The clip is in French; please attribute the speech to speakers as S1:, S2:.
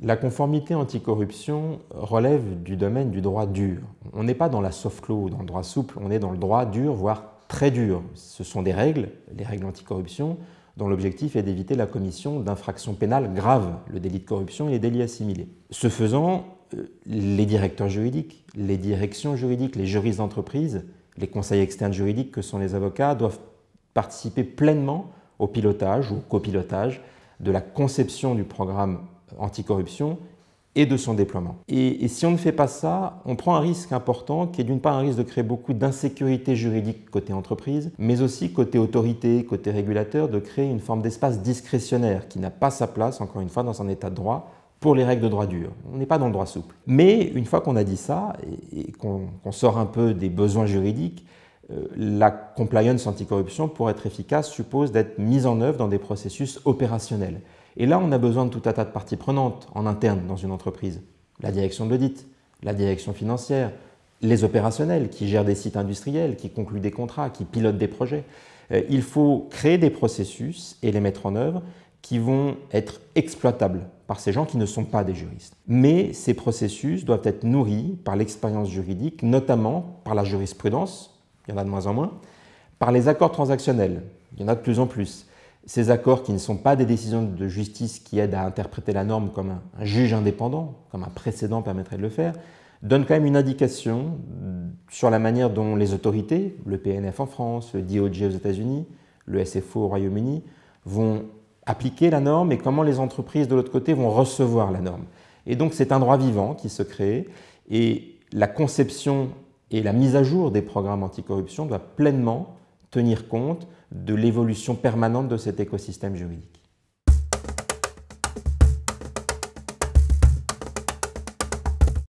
S1: La conformité anticorruption relève du domaine du droit dur. On n'est pas dans la soft law, dans le droit souple, on est dans le droit dur, voire très dur. Ce sont des règles, les règles anticorruption, dont l'objectif est d'éviter la commission d'infractions pénales graves, le délit de corruption et les délits assimilés. Ce faisant, euh, les directeurs juridiques, les directions juridiques, les juristes d'entreprise, les conseils externes juridiques que sont les avocats doivent participer pleinement au pilotage ou au copilotage de la conception du programme anticorruption et de son déploiement. Et, si on ne fait pas ça, on prend un risque important qui est d'une part un risque de créer beaucoup d'insécurité juridique côté entreprise, mais aussi côté autorité, côté régulateur, de créer une forme d'espace discrétionnaire qui n'a pas sa place, encore une fois, dans un état de droit pour les règles de droit dur. On n'est pas dans le droit souple. Mais une fois qu'on a dit ça et, qu'on sort un peu des besoins juridiques, euh, la compliance anticorruption, pour être efficace, suppose d'être mise en œuvre dans des processus opérationnels. Et là, on a besoin de tout un tas de parties prenantes en interne dans une entreprise. La direction de l'audit, la direction financière, les opérationnels qui gèrent des sites industriels, qui concluent des contrats, qui pilotent des projets. Euh, il faut créer des processus et les mettre en œuvre qui vont être exploitables par ces gens qui ne sont pas des juristes. Mais ces processus doivent être nourris par l'expérience juridique, notamment par la jurisprudence, il y en a de moins en moins, par les accords transactionnels, il y en a de plus en plus, ces accords qui ne sont pas des décisions de justice qui aident à interpréter la norme comme un, juge indépendant, comme un précédent permettrait de le faire, donnent quand même une indication sur la manière dont les autorités, le PNF en France, le DOJ aux États-Unis, le SFO au Royaume-Uni, vont appliquer la norme et comment les entreprises de l'autre côté vont recevoir la norme. Et donc c'est un droit vivant qui se crée et la conception et la mise à jour des programmes anticorruption doit pleinement tenir compte de l'évolution permanente de cet écosystème juridique.